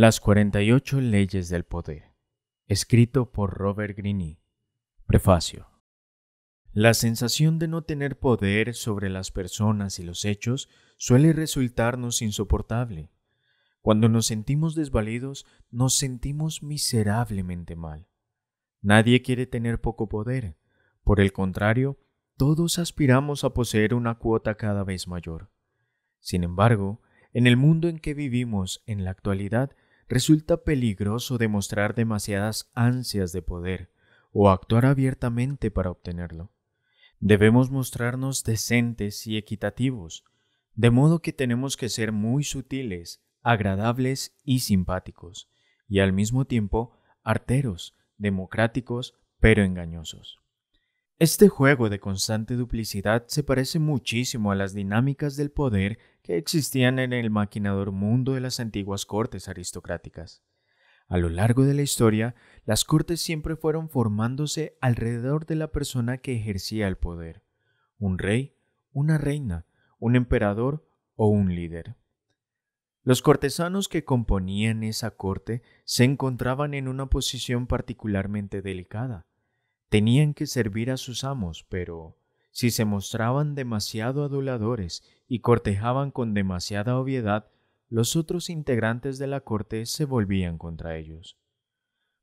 Las 48 leyes del poder. Escrito por Robert Greene. Prefacio. La sensación de no tener poder sobre las personas y los hechos suele resultarnos insoportable. Cuando nos sentimos desvalidos, nos sentimos miserablemente mal. Nadie quiere tener poco poder. Por el contrario, todos aspiramos a poseer una cuota cada vez mayor. Sin embargo, en el mundo en que vivimos en la actualidad, resulta peligroso demostrar demasiadas ansias de poder o actuar abiertamente para obtenerlo. Debemos mostrarnos decentes y equitativos, de modo que tenemos que ser muy sutiles, agradables y simpáticos, y al mismo tiempo arteros, democráticos, pero engañosos. Este juego de constante duplicidad se parece muchísimo a las dinámicas del poder que existían en el maquinador mundo de las antiguas cortes aristocráticas. A lo largo de la historia, las cortes siempre fueron formándose alrededor de la persona que ejercía el poder, un rey, una reina, un emperador o un líder. Los cortesanos que componían esa corte se encontraban en una posición particularmente delicada, Tenían que servir a sus amos, pero si se mostraban demasiado aduladores y cortejaban con demasiada obviedad, los otros integrantes de la corte se volvían contra ellos.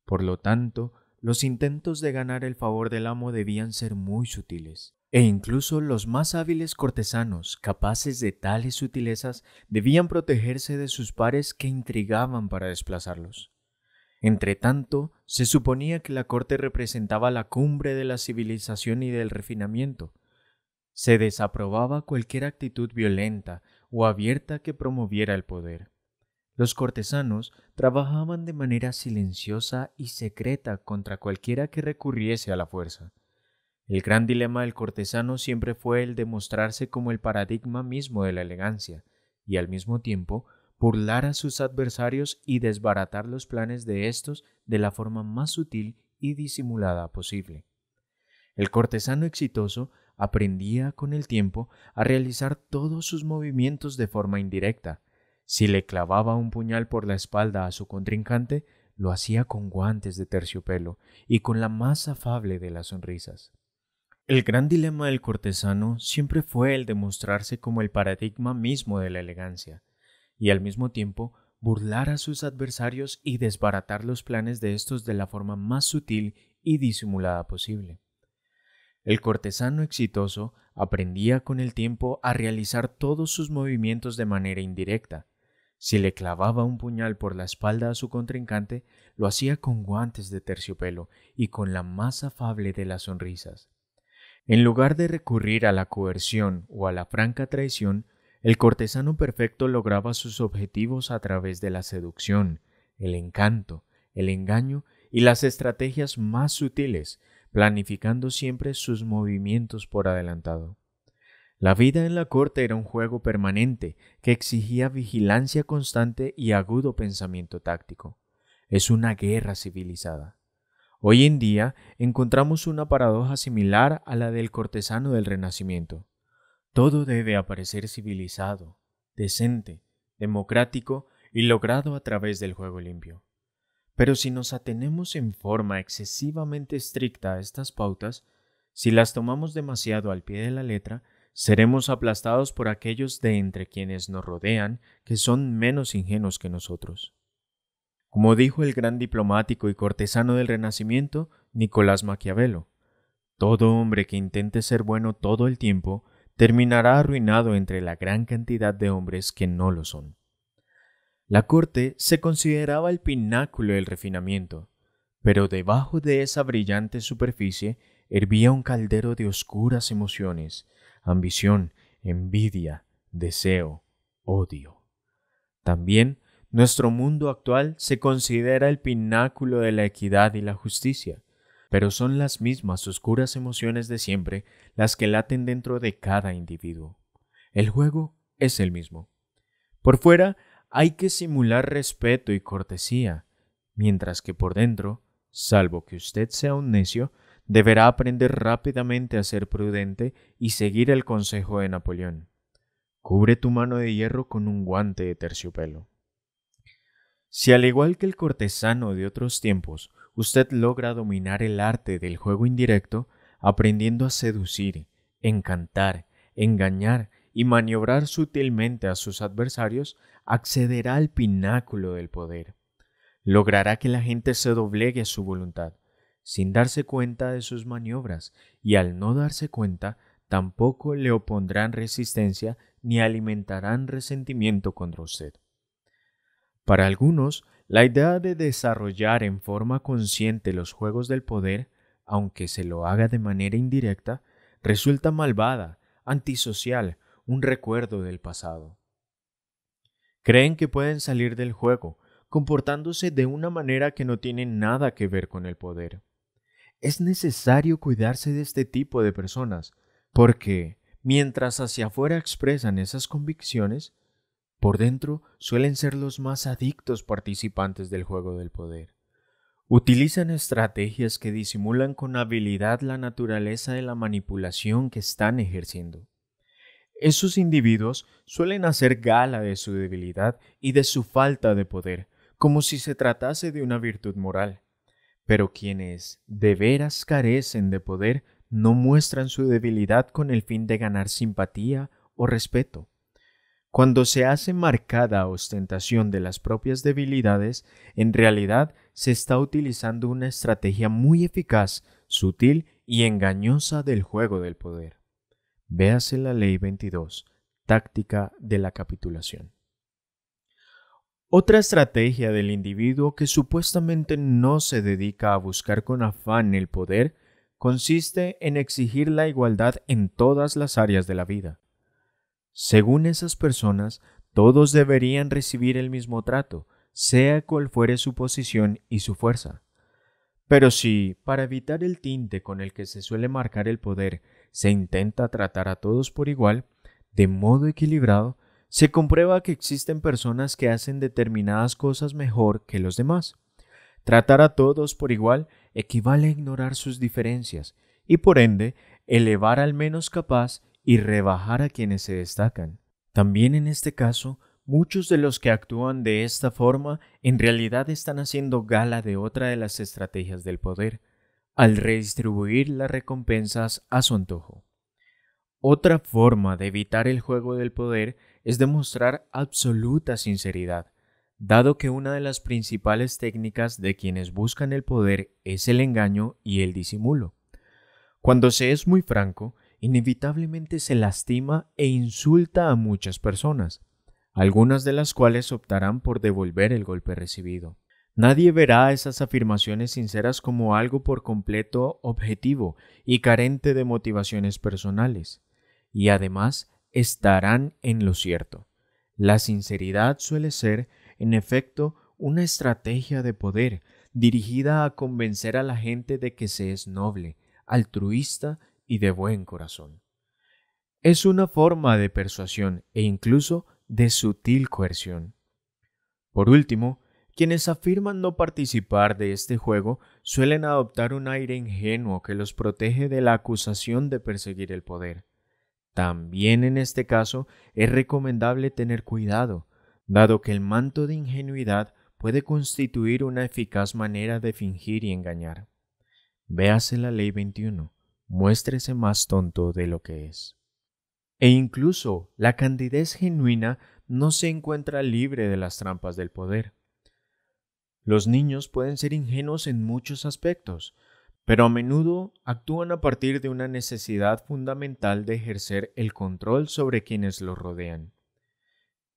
Por lo tanto, los intentos de ganar el favor del amo debían ser muy sutiles, e incluso los más hábiles cortesanos, capaces de tales sutilezas, debían protegerse de sus pares que intrigaban para desplazarlos. Entre tanto se suponía que la corte representaba la cumbre de la civilización y del refinamiento. Se desaprobaba cualquier actitud violenta o abierta que promoviera el poder. Los cortesanos trabajaban de manera silenciosa y secreta contra cualquiera que recurriese a la fuerza. El gran dilema del cortesano siempre fue el de mostrarse como el paradigma mismo de la elegancia, y al mismo tiempo burlar a sus adversarios y desbaratar los planes de estos de la forma más sutil y disimulada posible. El cortesano exitoso aprendía con el tiempo a realizar todos sus movimientos de forma indirecta. Si le clavaba un puñal por la espalda a su contrincante, lo hacía con guantes de terciopelo y con la más afable de las sonrisas. El gran dilema del cortesano siempre fue el de mostrarse como el paradigma mismo de la elegancia y al mismo tiempo burlar a sus adversarios y desbaratar los planes de estos de la forma más sutil y disimulada posible. El cortesano exitoso aprendía con el tiempo a realizar todos sus movimientos de manera indirecta. Si le clavaba un puñal por la espalda a su contrincante, lo hacía con guantes de terciopelo y con la más afable de las sonrisas. En lugar de recurrir a la coerción o a la franca traición, el cortesano perfecto lograba sus objetivos a través de la seducción, el encanto, el engaño y las estrategias más sutiles, planificando siempre sus movimientos por adelantado. La vida en la corte era un juego permanente que exigía vigilancia constante y agudo pensamiento táctico. Es una guerra civilizada. Hoy en día encontramos una paradoja similar a la del cortesano del Renacimiento. Todo debe aparecer civilizado, decente, democrático y logrado a través del juego limpio. Pero si nos atenemos en forma excesivamente estricta a estas pautas, si las tomamos demasiado al pie de la letra, seremos aplastados por aquellos de entre quienes nos rodean que son menos ingenuos que nosotros. Como dijo el gran diplomático y cortesano del Renacimiento, Nicolás Maquiavelo, todo hombre que intente ser bueno todo el tiempo terminará arruinado entre la gran cantidad de hombres que no lo son. La corte se consideraba el pináculo del refinamiento, pero debajo de esa brillante superficie hervía un caldero de oscuras emociones, ambición, envidia, deseo, odio. También nuestro mundo actual se considera el pináculo de la equidad y la justicia, pero son las mismas oscuras emociones de siempre las que laten dentro de cada individuo. El juego es el mismo. Por fuera hay que simular respeto y cortesía, mientras que por dentro, salvo que usted sea un necio, deberá aprender rápidamente a ser prudente y seguir el consejo de Napoleón. Cubre tu mano de hierro con un guante de terciopelo. Si al igual que el cortesano de otros tiempos, usted logra dominar el arte del juego indirecto aprendiendo a seducir, encantar, engañar y maniobrar sutilmente a sus adversarios, accederá al pináculo del poder. Logrará que la gente se doblegue a su voluntad, sin darse cuenta de sus maniobras, y al no darse cuenta, tampoco le opondrán resistencia ni alimentarán resentimiento contra usted. Para algunos, la idea de desarrollar en forma consciente los juegos del poder, aunque se lo haga de manera indirecta, resulta malvada, antisocial, un recuerdo del pasado. Creen que pueden salir del juego, comportándose de una manera que no tiene nada que ver con el poder. Es necesario cuidarse de este tipo de personas, porque, mientras hacia afuera expresan esas convicciones, por dentro suelen ser los más adictos participantes del juego del poder. Utilizan estrategias que disimulan con habilidad la naturaleza de la manipulación que están ejerciendo. Esos individuos suelen hacer gala de su debilidad y de su falta de poder, como si se tratase de una virtud moral. Pero quienes de veras carecen de poder no muestran su debilidad con el fin de ganar simpatía o respeto. Cuando se hace marcada ostentación de las propias debilidades, en realidad se está utilizando una estrategia muy eficaz, sutil y engañosa del juego del poder. Véase la ley 22, táctica de la capitulación. Otra estrategia del individuo que supuestamente no se dedica a buscar con afán el poder consiste en exigir la igualdad en todas las áreas de la vida. Según esas personas, todos deberían recibir el mismo trato, sea cual fuere su posición y su fuerza. Pero si, para evitar el tinte con el que se suele marcar el poder, se intenta tratar a todos por igual, de modo equilibrado, se comprueba que existen personas que hacen determinadas cosas mejor que los demás. Tratar a todos por igual equivale a ignorar sus diferencias y por ende elevar al menos capaz y rebajar a quienes se destacan. También en este caso, muchos de los que actúan de esta forma en realidad están haciendo gala de otra de las estrategias del poder, al redistribuir las recompensas a su antojo. Otra forma de evitar el juego del poder es demostrar absoluta sinceridad, dado que una de las principales técnicas de quienes buscan el poder es el engaño y el disimulo. Cuando se es muy franco, inevitablemente se lastima e insulta a muchas personas, algunas de las cuales optarán por devolver el golpe recibido. Nadie verá esas afirmaciones sinceras como algo por completo objetivo y carente de motivaciones personales, y además estarán en lo cierto. La sinceridad suele ser, en efecto, una estrategia de poder dirigida a convencer a la gente de que se es noble, altruista y de buen corazón. Es una forma de persuasión e incluso de sutil coerción. Por último, quienes afirman no participar de este juego suelen adoptar un aire ingenuo que los protege de la acusación de perseguir el poder. También en este caso es recomendable tener cuidado, dado que el manto de ingenuidad puede constituir una eficaz manera de fingir y engañar. Véase la Ley 21 muéstrese más tonto de lo que es. E incluso la candidez genuina no se encuentra libre de las trampas del poder. Los niños pueden ser ingenuos en muchos aspectos, pero a menudo actúan a partir de una necesidad fundamental de ejercer el control sobre quienes los rodean.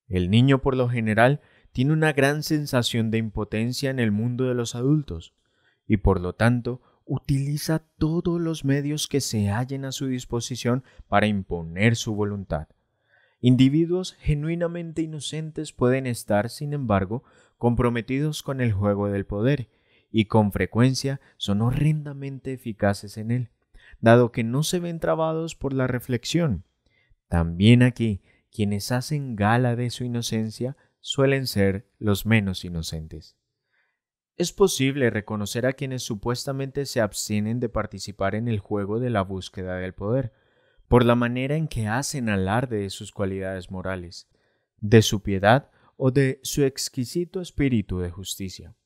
El niño por lo general tiene una gran sensación de impotencia en el mundo de los adultos, y por lo tanto utiliza todos los medios que se hallen a su disposición para imponer su voluntad. Individuos genuinamente inocentes pueden estar, sin embargo, comprometidos con el juego del poder, y con frecuencia son horrendamente eficaces en él, dado que no se ven trabados por la reflexión. También aquí, quienes hacen gala de su inocencia suelen ser los menos inocentes. Es posible reconocer a quienes supuestamente se abstienen de participar en el juego de la búsqueda del poder, por la manera en que hacen alarde de sus cualidades morales, de su piedad o de su exquisito espíritu de justicia.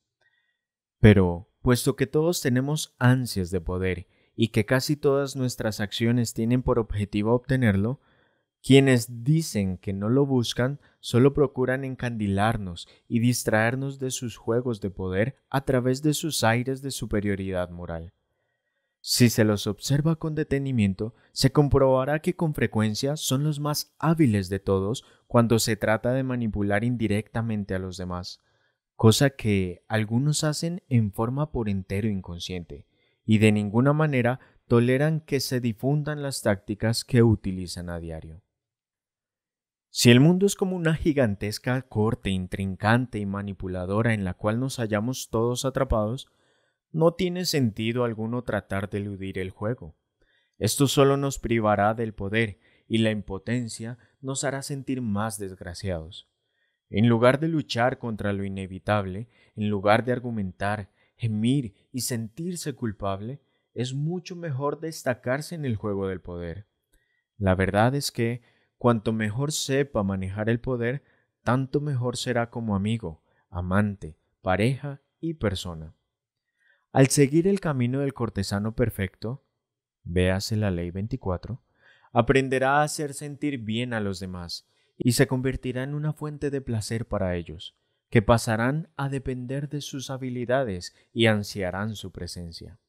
Pero, puesto que todos tenemos ansias de poder y que casi todas nuestras acciones tienen por objetivo obtenerlo, quienes dicen que no lo buscan solo procuran encandilarnos y distraernos de sus juegos de poder a través de sus aires de superioridad moral. Si se los observa con detenimiento, se comprobará que con frecuencia son los más hábiles de todos cuando se trata de manipular indirectamente a los demás, cosa que algunos hacen en forma por entero inconsciente, y de ninguna manera toleran que se difundan las tácticas que utilizan a diario. Si el mundo es como una gigantesca corte intrincante y manipuladora en la cual nos hallamos todos atrapados, no tiene sentido alguno tratar de eludir el juego. Esto solo nos privará del poder y la impotencia nos hará sentir más desgraciados. En lugar de luchar contra lo inevitable, en lugar de argumentar, gemir y sentirse culpable, es mucho mejor destacarse en el juego del poder. La verdad es que Cuanto mejor sepa manejar el poder, tanto mejor será como amigo, amante, pareja y persona. Al seguir el camino del cortesano perfecto, véase la ley 24, aprenderá a hacer sentir bien a los demás y se convertirá en una fuente de placer para ellos, que pasarán a depender de sus habilidades y ansiarán su presencia.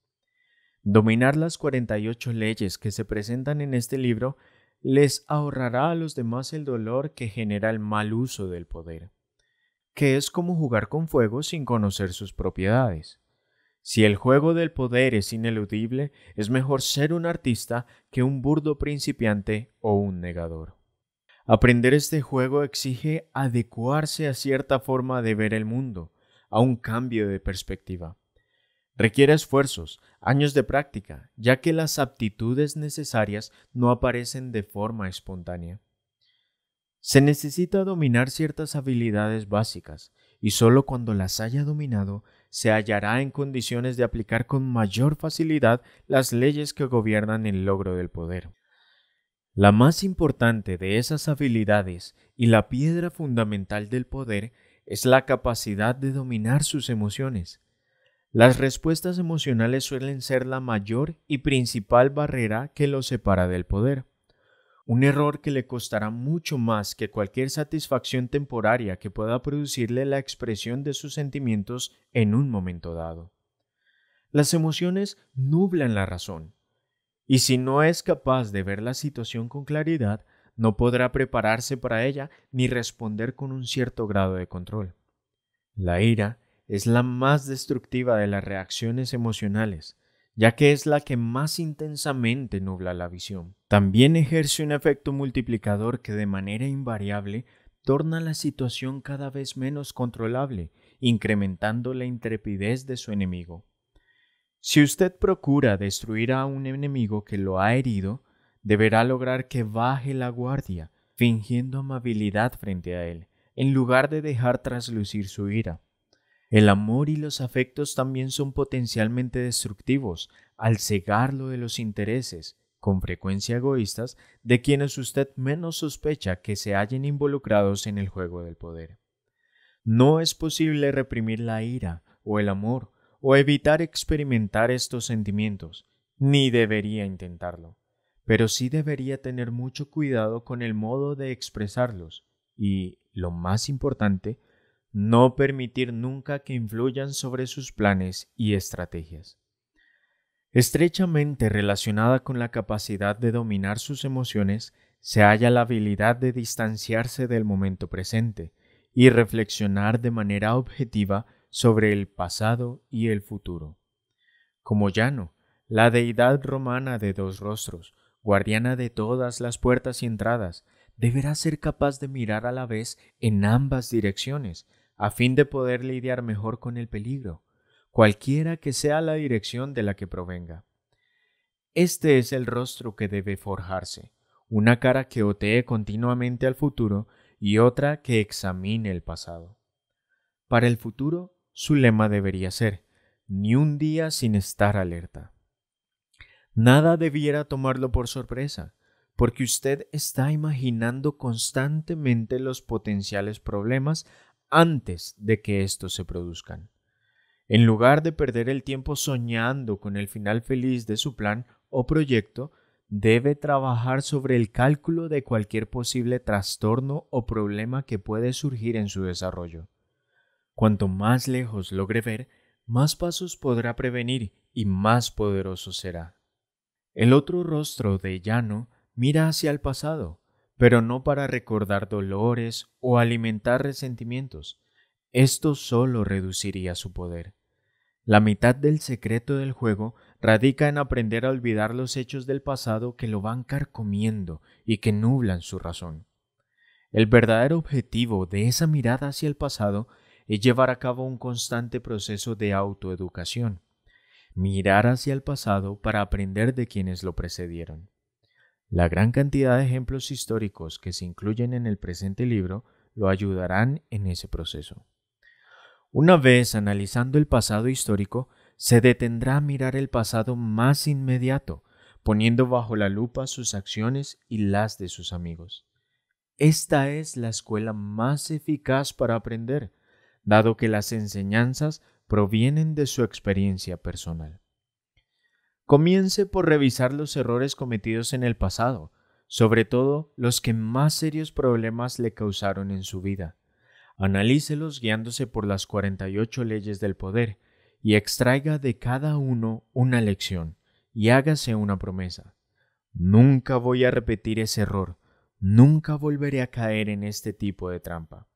Dominar las 48 leyes que se presentan en este libro les ahorrará a los demás el dolor que genera el mal uso del poder, que es como jugar con fuego sin conocer sus propiedades. Si el juego del poder es ineludible, es mejor ser un artista que un burdo principiante o un negador. Aprender este juego exige adecuarse a cierta forma de ver el mundo, a un cambio de perspectiva. Requiere esfuerzos, años de práctica, ya que las aptitudes necesarias no aparecen de forma espontánea. Se necesita dominar ciertas habilidades básicas, y solo cuando las haya dominado se hallará en condiciones de aplicar con mayor facilidad las leyes que gobiernan el logro del poder. La más importante de esas habilidades y la piedra fundamental del poder es la capacidad de dominar sus emociones, las respuestas emocionales suelen ser la mayor y principal barrera que lo separa del poder. Un error que le costará mucho más que cualquier satisfacción temporaria que pueda producirle la expresión de sus sentimientos en un momento dado. Las emociones nublan la razón, y si no es capaz de ver la situación con claridad, no podrá prepararse para ella ni responder con un cierto grado de control. La ira, es la más destructiva de las reacciones emocionales, ya que es la que más intensamente nubla la visión. También ejerce un efecto multiplicador que de manera invariable torna la situación cada vez menos controlable, incrementando la intrepidez de su enemigo. Si usted procura destruir a un enemigo que lo ha herido, deberá lograr que baje la guardia, fingiendo amabilidad frente a él, en lugar de dejar traslucir su ira. El amor y los afectos también son potencialmente destructivos al cegarlo de los intereses, con frecuencia egoístas, de quienes usted menos sospecha que se hallen involucrados en el juego del poder. No es posible reprimir la ira o el amor o evitar experimentar estos sentimientos, ni debería intentarlo, pero sí debería tener mucho cuidado con el modo de expresarlos y, lo más importante, no permitir nunca que influyan sobre sus planes y estrategias. Estrechamente relacionada con la capacidad de dominar sus emociones, se halla la habilidad de distanciarse del momento presente y reflexionar de manera objetiva sobre el pasado y el futuro. Como Llano, la deidad romana de dos rostros, guardiana de todas las puertas y entradas, deberá ser capaz de mirar a la vez en ambas direcciones, a fin de poder lidiar mejor con el peligro, cualquiera que sea la dirección de la que provenga. Este es el rostro que debe forjarse, una cara que otee continuamente al futuro y otra que examine el pasado. Para el futuro, su lema debería ser, ni un día sin estar alerta. Nada debiera tomarlo por sorpresa, porque usted está imaginando constantemente los potenciales problemas antes de que estos se produzcan. En lugar de perder el tiempo soñando con el final feliz de su plan o proyecto, debe trabajar sobre el cálculo de cualquier posible trastorno o problema que puede surgir en su desarrollo. Cuanto más lejos logre ver, más pasos podrá prevenir y más poderoso será. El otro rostro de Llano mira hacia el pasado, pero no para recordar dolores o alimentar resentimientos. Esto solo reduciría su poder. La mitad del secreto del juego radica en aprender a olvidar los hechos del pasado que lo van carcomiendo y que nublan su razón. El verdadero objetivo de esa mirada hacia el pasado es llevar a cabo un constante proceso de autoeducación, mirar hacia el pasado para aprender de quienes lo precedieron. La gran cantidad de ejemplos históricos que se incluyen en el presente libro lo ayudarán en ese proceso. Una vez analizando el pasado histórico, se detendrá a mirar el pasado más inmediato, poniendo bajo la lupa sus acciones y las de sus amigos. Esta es la escuela más eficaz para aprender, dado que las enseñanzas provienen de su experiencia personal. Comience por revisar los errores cometidos en el pasado, sobre todo los que más serios problemas le causaron en su vida. Analícelos guiándose por las 48 leyes del poder y extraiga de cada uno una lección y hágase una promesa. Nunca voy a repetir ese error, nunca volveré a caer en este tipo de trampa.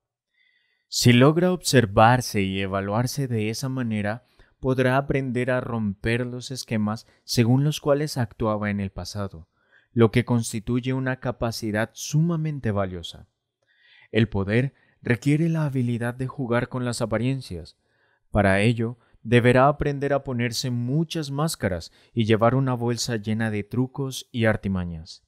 Si logra observarse y evaluarse de esa manera, podrá aprender a romper los esquemas según los cuales actuaba en el pasado, lo que constituye una capacidad sumamente valiosa. El poder requiere la habilidad de jugar con las apariencias. Para ello, deberá aprender a ponerse muchas máscaras y llevar una bolsa llena de trucos y artimañas.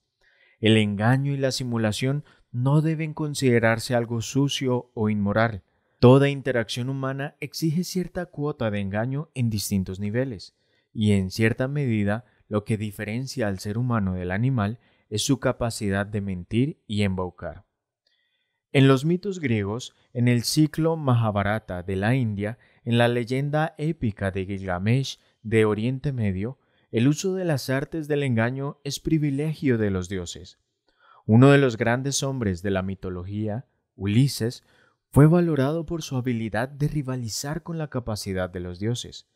El engaño y la simulación no deben considerarse algo sucio o inmoral, Toda interacción humana exige cierta cuota de engaño en distintos niveles, y en cierta medida lo que diferencia al ser humano del animal es su capacidad de mentir y embaucar. En los mitos griegos, en el ciclo Mahabharata de la India, en la leyenda épica de Gilgamesh de Oriente Medio, el uso de las artes del engaño es privilegio de los dioses. Uno de los grandes hombres de la mitología, Ulises, fue valorado por su habilidad de rivalizar con la capacidad de los dioses,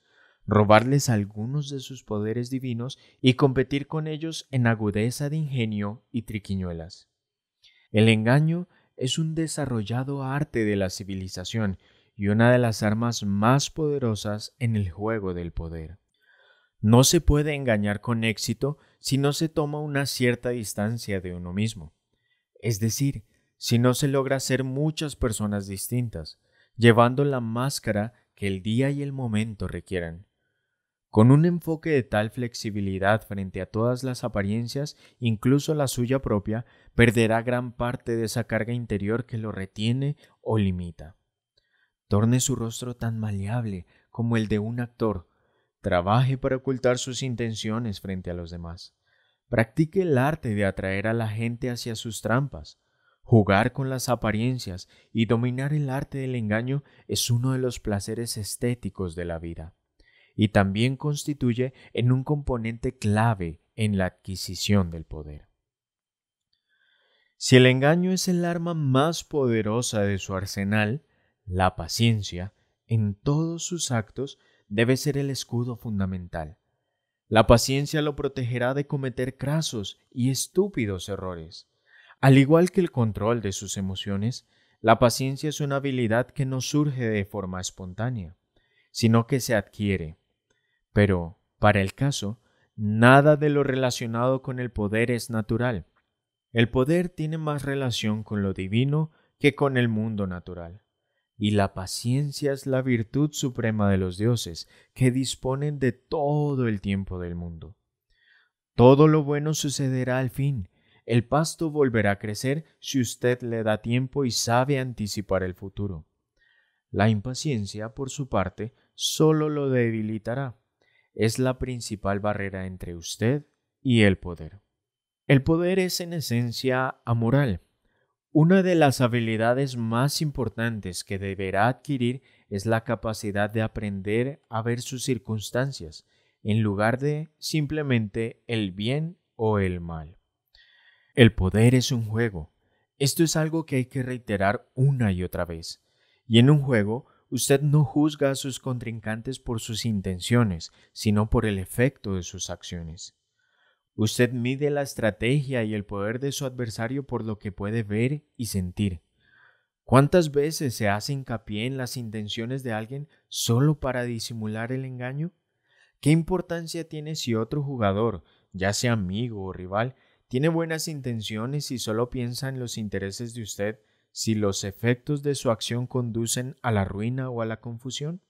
robarles algunos de sus poderes divinos y competir con ellos en agudeza de ingenio y triquiñuelas. El engaño es un desarrollado arte de la civilización y una de las armas más poderosas en el juego del poder. No se puede engañar con éxito si no se toma una cierta distancia de uno mismo, es decir, si no se logra ser muchas personas distintas, llevando la máscara que el día y el momento requieran. Con un enfoque de tal flexibilidad frente a todas las apariencias, incluso la suya propia, perderá gran parte de esa carga interior que lo retiene o limita. Torne su rostro tan maleable como el de un actor. Trabaje para ocultar sus intenciones frente a los demás. Practique el arte de atraer a la gente hacia sus trampas. Jugar con las apariencias y dominar el arte del engaño es uno de los placeres estéticos de la vida, y también constituye en un componente clave en la adquisición del poder. Si el engaño es el arma más poderosa de su arsenal, la paciencia, en todos sus actos, debe ser el escudo fundamental. La paciencia lo protegerá de cometer crasos y estúpidos errores al igual que el control de sus emociones, la paciencia es una habilidad que no surge de forma espontánea, sino que se adquiere. Pero, para el caso, nada de lo relacionado con el poder es natural. El poder tiene más relación con lo divino que con el mundo natural. Y la paciencia es la virtud suprema de los dioses, que disponen de todo el tiempo del mundo. Todo lo bueno sucederá al fin, el pasto volverá a crecer si usted le da tiempo y sabe anticipar el futuro. La impaciencia, por su parte, solo lo debilitará. Es la principal barrera entre usted y el poder. El poder es en esencia amoral. Una de las habilidades más importantes que deberá adquirir es la capacidad de aprender a ver sus circunstancias, en lugar de simplemente el bien o el mal. El poder es un juego. Esto es algo que hay que reiterar una y otra vez. Y en un juego, usted no juzga a sus contrincantes por sus intenciones, sino por el efecto de sus acciones. Usted mide la estrategia y el poder de su adversario por lo que puede ver y sentir. ¿Cuántas veces se hace hincapié en las intenciones de alguien solo para disimular el engaño? ¿Qué importancia tiene si otro jugador, ya sea amigo o rival, tiene buenas intenciones y solo piensa en los intereses de usted si los efectos de su acción conducen a la ruina o a la confusión?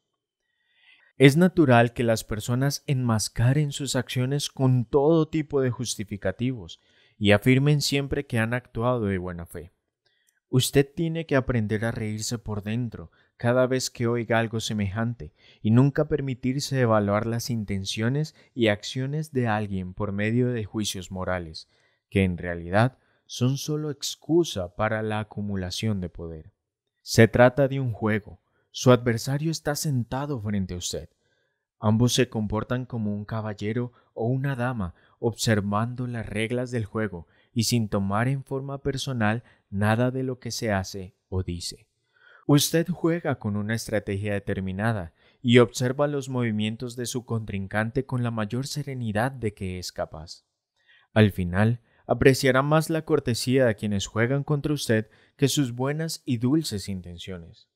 Es natural que las personas enmascaren sus acciones con todo tipo de justificativos y afirmen siempre que han actuado de buena fe. Usted tiene que aprender a reírse por dentro cada vez que oiga algo semejante y nunca permitirse evaluar las intenciones y acciones de alguien por medio de juicios morales, que en realidad son solo excusa para la acumulación de poder. Se trata de un juego. Su adversario está sentado frente a usted. Ambos se comportan como un caballero o una dama, observando las reglas del juego y sin tomar en forma personal nada de lo que se hace o dice. Usted juega con una estrategia determinada y observa los movimientos de su contrincante con la mayor serenidad de que es capaz. Al final, apreciará más la cortesía de quienes juegan contra usted que sus buenas y dulces intenciones.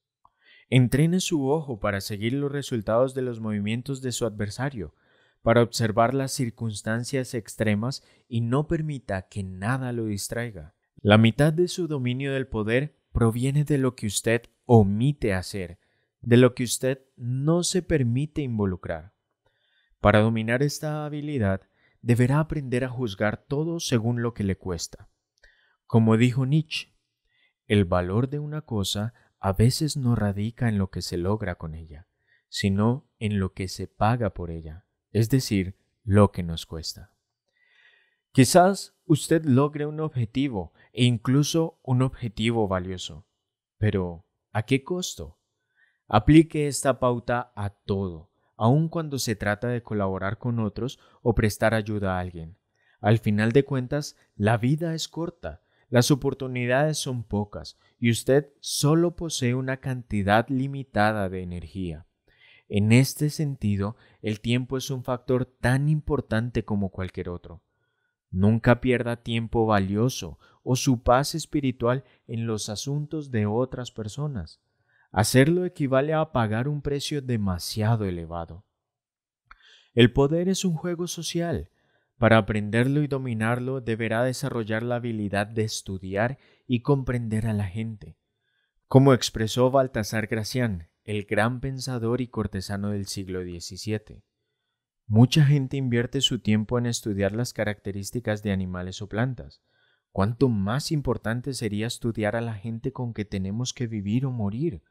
Entrene su ojo para seguir los resultados de los movimientos de su adversario, para observar las circunstancias extremas y no permita que nada lo distraiga. La mitad de su dominio del poder proviene de lo que usted omite hacer, de lo que usted no se permite involucrar. Para dominar esta habilidad, deberá aprender a juzgar todo según lo que le cuesta. Como dijo Nietzsche, el valor de una cosa a veces no radica en lo que se logra con ella, sino en lo que se paga por ella, es decir, lo que nos cuesta. Quizás usted logre un objetivo e incluso un objetivo valioso, pero ¿a qué costo? Aplique esta pauta a todo, aun cuando se trata de colaborar con otros o prestar ayuda a alguien. Al final de cuentas, la vida es corta, las oportunidades son pocas y usted solo posee una cantidad limitada de energía. En este sentido, el tiempo es un factor tan importante como cualquier otro. Nunca pierda tiempo valioso o su paz espiritual en los asuntos de otras personas. Hacerlo equivale a pagar un precio demasiado elevado. El poder es un juego social. Para aprenderlo y dominarlo deberá desarrollar la habilidad de estudiar y comprender a la gente. Como expresó Baltasar Gracián, el gran pensador y cortesano del siglo XVII. Mucha gente invierte su tiempo en estudiar las características de animales o plantas. ¿Cuánto más importante sería estudiar a la gente con que tenemos que vivir o morir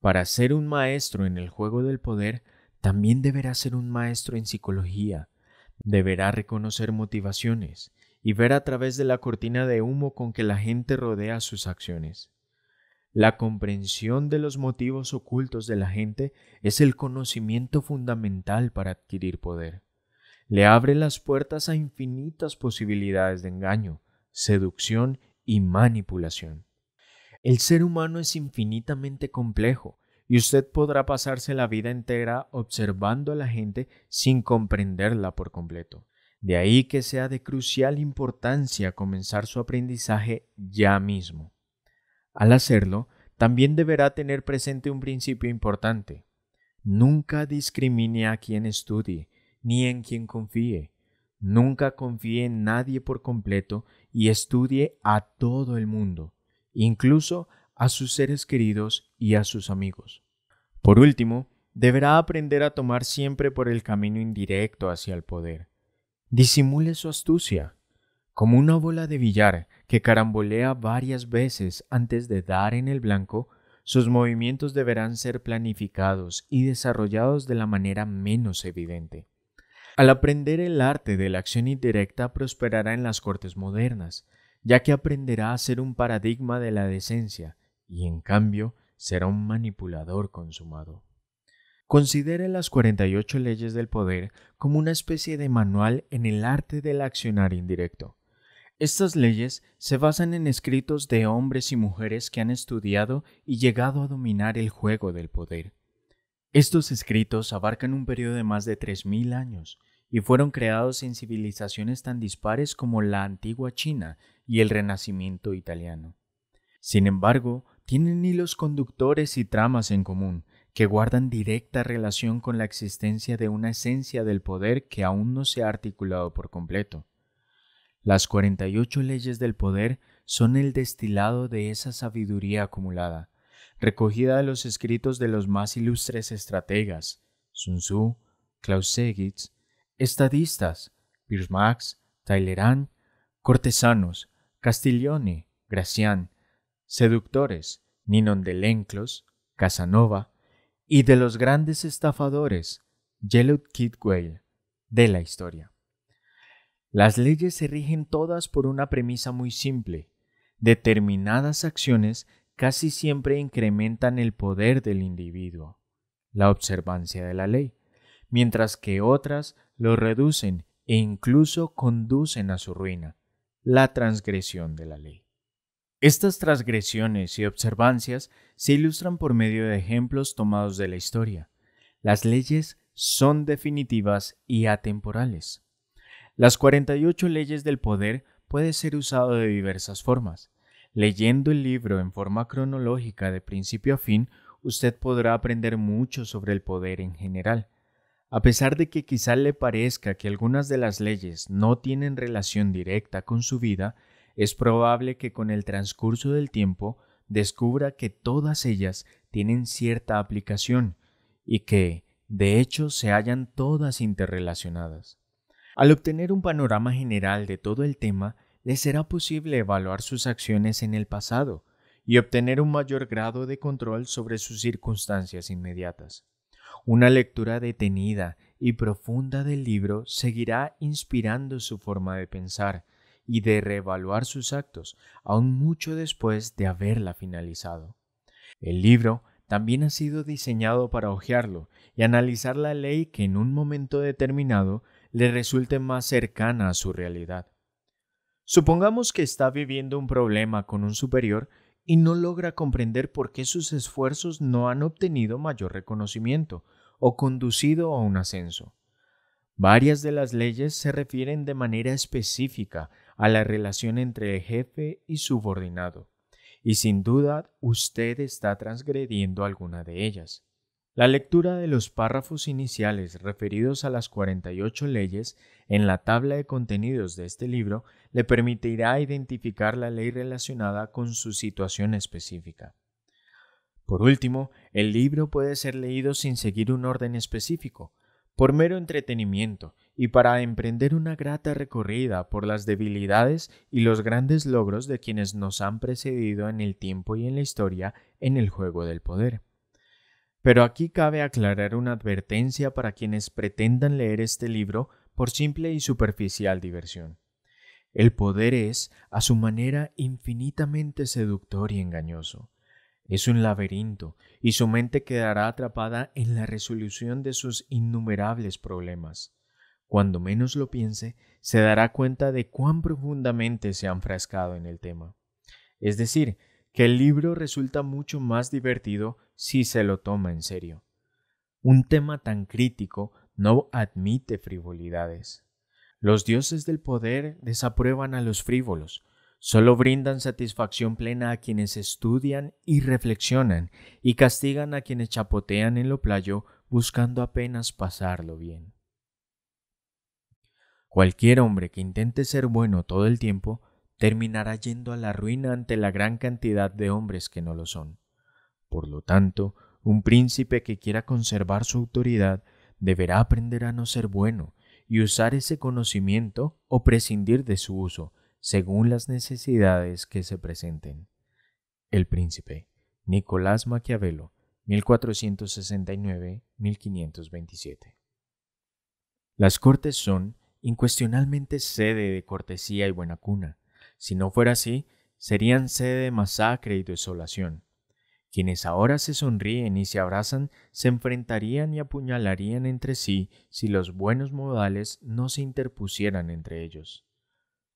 para ser un maestro en el juego del poder, también deberá ser un maestro en psicología, deberá reconocer motivaciones y ver a través de la cortina de humo con que la gente rodea sus acciones. La comprensión de los motivos ocultos de la gente es el conocimiento fundamental para adquirir poder. Le abre las puertas a infinitas posibilidades de engaño, seducción y manipulación. El ser humano es infinitamente complejo y usted podrá pasarse la vida entera observando a la gente sin comprenderla por completo. De ahí que sea de crucial importancia comenzar su aprendizaje ya mismo. Al hacerlo, también deberá tener presente un principio importante. Nunca discrimine a quien estudie, ni en quien confíe. Nunca confíe en nadie por completo y estudie a todo el mundo incluso a sus seres queridos y a sus amigos. Por último, deberá aprender a tomar siempre por el camino indirecto hacia el poder. Disimule su astucia, como una bola de billar que carambolea varias veces antes de dar en el blanco, sus movimientos deberán ser planificados y desarrollados de la manera menos evidente. Al aprender el arte de la acción indirecta prosperará en las cortes modernas, ya que aprenderá a ser un paradigma de la decencia y en cambio será un manipulador consumado. Considere las 48 leyes del poder como una especie de manual en el arte del accionar indirecto. Estas leyes se basan en escritos de hombres y mujeres que han estudiado y llegado a dominar el juego del poder. Estos escritos abarcan un periodo de más de 3.000 años y fueron creados en civilizaciones tan dispares como la antigua China y el Renacimiento italiano. Sin embargo, tienen hilos conductores y tramas en común, que guardan directa relación con la existencia de una esencia del poder que aún no se ha articulado por completo. Las 48 leyes del poder son el destilado de esa sabiduría acumulada, recogida de los escritos de los más ilustres estrategas, Sun Tzu, Segitz, estadistas, Pirmax, Taylorán, cortesanos, Castiglione, Gracián, seductores, Ninon de Lenclos, Casanova, y de los grandes estafadores, Yellow Kidwell, de la historia. Las leyes se rigen todas por una premisa muy simple. Determinadas acciones casi siempre incrementan el poder del individuo, la observancia de la ley, mientras que otras lo reducen e incluso conducen a su ruina, la transgresión de la ley. Estas transgresiones y observancias se ilustran por medio de ejemplos tomados de la historia. Las leyes son definitivas y atemporales. Las 48 leyes del poder puede ser usado de diversas formas. Leyendo el libro en forma cronológica de principio a fin, usted podrá aprender mucho sobre el poder en general. A pesar de que quizá le parezca que algunas de las leyes no tienen relación directa con su vida, es probable que con el transcurso del tiempo descubra que todas ellas tienen cierta aplicación y que, de hecho, se hallan todas interrelacionadas. Al obtener un panorama general de todo el tema, le será posible evaluar sus acciones en el pasado y obtener un mayor grado de control sobre sus circunstancias inmediatas. Una lectura detenida y profunda del libro seguirá inspirando su forma de pensar y de reevaluar sus actos, aún mucho después de haberla finalizado. El libro también ha sido diseñado para hojearlo y analizar la ley que en un momento determinado le resulte más cercana a su realidad. Supongamos que está viviendo un problema con un superior y no logra comprender por qué sus esfuerzos no han obtenido mayor reconocimiento o conducido a un ascenso. Varias de las leyes se refieren de manera específica a la relación entre jefe y subordinado, y sin duda usted está transgrediendo alguna de ellas. La lectura de los párrafos iniciales referidos a las 48 leyes en la tabla de contenidos de este libro le permitirá identificar la ley relacionada con su situación específica. Por último, el libro puede ser leído sin seguir un orden específico, por mero entretenimiento y para emprender una grata recorrida por las debilidades y los grandes logros de quienes nos han precedido en el tiempo y en la historia en el juego del poder. Pero aquí cabe aclarar una advertencia para quienes pretendan leer este libro por simple y superficial diversión. El poder es, a su manera, infinitamente seductor y engañoso. Es un laberinto, y su mente quedará atrapada en la resolución de sus innumerables problemas. Cuando menos lo piense, se dará cuenta de cuán profundamente se ha enfrascado en el tema. Es decir, que el libro resulta mucho más divertido si se lo toma en serio. Un tema tan crítico no admite frivolidades. Los dioses del poder desaprueban a los frívolos, solo brindan satisfacción plena a quienes estudian y reflexionan, y castigan a quienes chapotean en lo playo buscando apenas pasarlo bien. Cualquier hombre que intente ser bueno todo el tiempo terminará yendo a la ruina ante la gran cantidad de hombres que no lo son. Por lo tanto, un príncipe que quiera conservar su autoridad deberá aprender a no ser bueno y usar ese conocimiento o prescindir de su uso según las necesidades que se presenten. El príncipe Nicolás Maquiavelo 1469-1527 Las cortes son incuestionalmente sede de cortesía y buena cuna, si no fuera así, serían sede de masacre y desolación. Quienes ahora se sonríen y se abrazan se enfrentarían y apuñalarían entre sí si los buenos modales no se interpusieran entre ellos.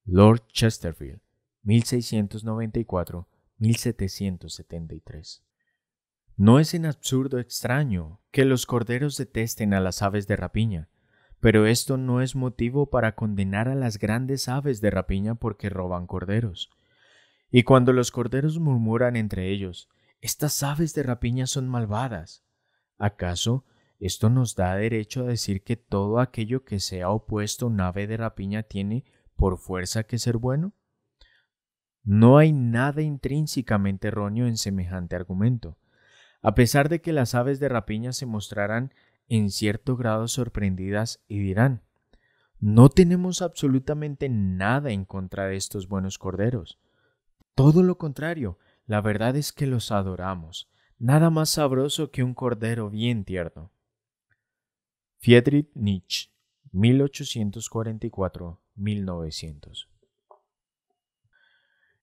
Lord Chesterfield, 1694-1773. No es en absurdo extraño que los corderos detesten a las aves de rapiña, pero esto no es motivo para condenar a las grandes aves de rapiña porque roban corderos. Y cuando los corderos murmuran entre ellos, estas aves de rapiña son malvadas. ¿Acaso esto nos da derecho a decir que todo aquello que sea opuesto a un ave de rapiña tiene por fuerza que ser bueno? No hay nada intrínsecamente erróneo en semejante argumento. A pesar de que las aves de rapiña se mostrarán en cierto grado sorprendidas y dirán, no tenemos absolutamente nada en contra de estos buenos corderos. Todo lo contrario, la verdad es que los adoramos, nada más sabroso que un cordero bien tierno. Fiedrich Nietzsche, 1844-1900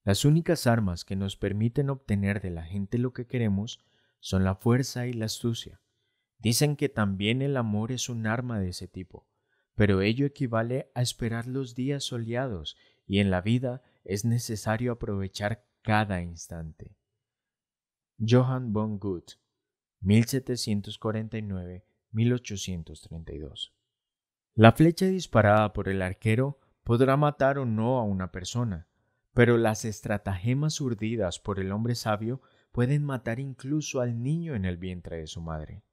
Las únicas armas que nos permiten obtener de la gente lo que queremos son la fuerza y la astucia. Dicen que también el amor es un arma de ese tipo, pero ello equivale a esperar los días soleados y en la vida es necesario aprovechar cada instante. Johann von Goethe, 1749-1832. La flecha disparada por el arquero podrá matar o no a una persona, pero las estratagemas urdidas por el hombre sabio pueden matar incluso al niño en el vientre de su madre.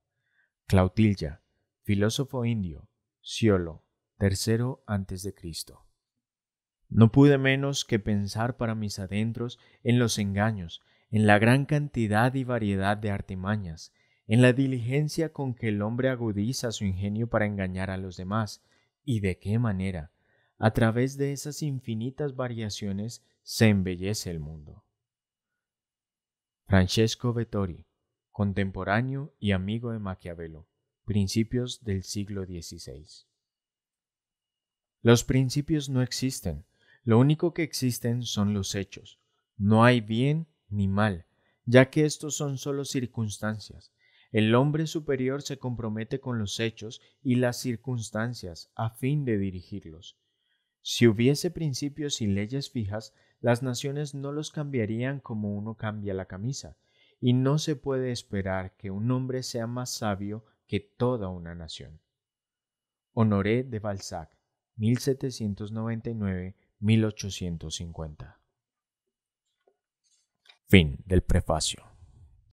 Clautilla, filósofo indio, Ciolo, III antes de Cristo. No pude menos que pensar para mis adentros en los engaños, en la gran cantidad y variedad de artimañas, en la diligencia con que el hombre agudiza su ingenio para engañar a los demás, y de qué manera, a través de esas infinitas variaciones, se embellece el mundo. Francesco Vettori, contemporáneo y amigo de Maquiavelo, principios del siglo XVI. Los principios no existen, lo único que existen son los hechos. No hay bien ni mal, ya que estos son solo circunstancias. El hombre superior se compromete con los hechos y las circunstancias a fin de dirigirlos. Si hubiese principios y leyes fijas, las naciones no los cambiarían como uno cambia la camisa, y no se puede esperar que un hombre sea más sabio que toda una nación. Honoré de Balzac, 1799-1850. Fin del prefacio.